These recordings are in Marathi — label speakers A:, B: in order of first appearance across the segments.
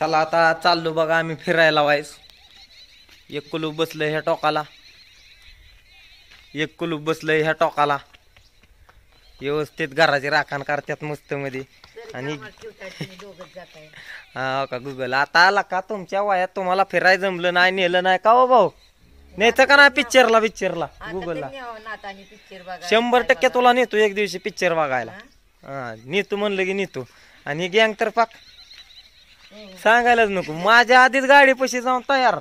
A: चला आता चाललो बघा आम्ही फिरायला वाईस एक कुलूप बसलं ह्या टोकाला एक कुलूप बसलं ह्या टोकाला व्यवस्थित घराची राखण करतात मस्त मध्ये आणि हा हो का गुगल आता आला का तुमच्या वयात तुम्हाला फिरायला जमलं नाही नेलं नाही का हो भाऊ न्यायचं का नाही पिक्चरला पिक्चरला गुगलला शंभर टक्के तुला नेतो एक दिवशी पिक्चर बघायला हा नेतो म्हणलं की नेतो आणि गँग तर पाक सांगायलाच नको माझ्या आधीच गाडी पशी जाऊन तयार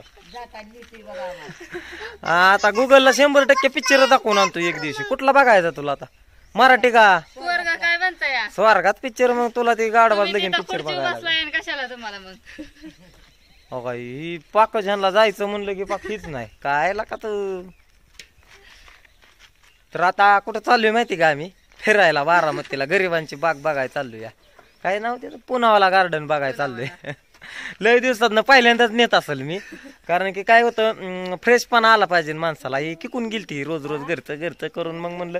A: आता गुगलला शंभर टक्के पिक्चर दाखवून आणतो एक दिवशी कुठला बघायचा तुला आता मराठी का स्वर्गात पिक्चर मग तुला ती गाडवाज लगीन पिक्चर बघायला कशाला हो ही पाक झनला जायचं म्हणलं की पाक नाही काय का तर आता कुठं चाललोय माहिती का आम्ही फिरायला बारामतीला गरिबांची बाग बघायला चाललोय काय नाव ते पुनावाला गार्डन बघायला चाललोय लय दिवसात ना पहिल्यांदाच नेत असेल मी कारण की काय होतं फ्रेशपणा आला पाहिजे माणसाला हे किकून गेलती रोज रोज घरचं घरचं करून मग म्हणलं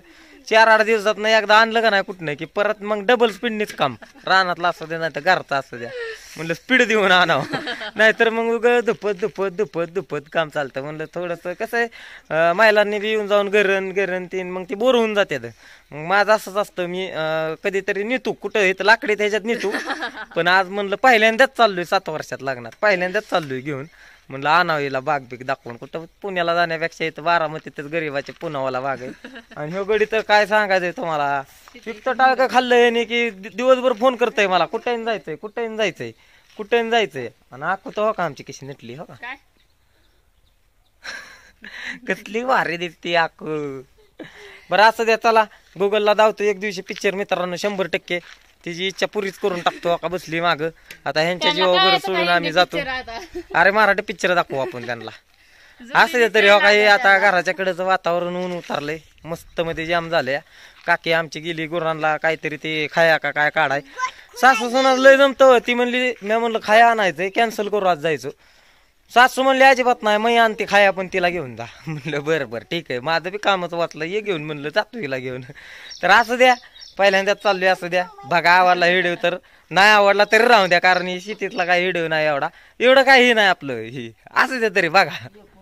A: चार आठ दिवसात ना एकदा आणलं का नाही कुठनं की परत मग डबल स्पीडनीच काम रानातलं असं द्या नाही तर घरचं असं द्या म्हणलं स्पीड देऊन आणावं नाहीतर मग उग धुपत धुपत धुपत धुपत काम चालतं म्हणलं थोडंसं कसं आहे महिलांनी बी येऊन जाऊन गरण गरण तीन मग ते बोर होऊन जाते मग माझं असंच असतं मी कधीतरी नेतो कुठं येतं लाकडी त्याच्यात नेतो पण आज म्हणलं पहिल्यांदाच चाललोय सात वर्षात लागणार पहिल्यांदाच चाललोय घेऊन म्हणलं आणावं हिला बाग बिग दाखवून कुठं पुण्याला जाण्यापेक्षा इथं तर गरीबाचे पुनावाला बाग आहे आणि ह्यो गडी तर काय सांगायचंय तुम्हाला इतकं टाळकं खाल्लंय की दिवसभर फोन करतय मला कुठेही जायचंय कुठेही जायचंय कुठेही जायचंय आणि आखू तर हो का आमची कशी नटली हो का कसली वारी दिसती आखू बरं असं द्या चला गुगलला धावतो एक दिवशी पिक्चर मित्रांनो शंभर टक्के तिची इच्छा पुरीच करून टाकतो का बसली माग आता ह्यांच्या जीवावर सोडून आम्ही जातो अरे मराठी पिक्चर दाखवू आपण त्यांना असं तरी हो काही आता घराच्याकडेच वातावरण ऊन उतरलंय मस्त मध्ये जाम झाले काकी आमची गेली गुरांना काहीतरी ते खाया का काय काढाय सासू लय जमत ती म्हणली मी म्हणलं खाया आणायचं कॅन्सल करू आज जायचं सासू म्हणले अजिबात नाही मग आणते खाया पण तिला घेऊन जा म्हणलं बरं बरं ठीक आहे माझं बी कामच वाचलं ये घेऊन म्हणलं जातो तिला घेऊन तर असं द्या पहिल्यांदा चाललो असं द्या बघा आवडला हिडिओ तर नाही आवडला तरी राहू द्या कारण शेतीतला काय हिडिओ नाही एवढा एवढं काही नाही आपलं ही असं द्या तरी बघा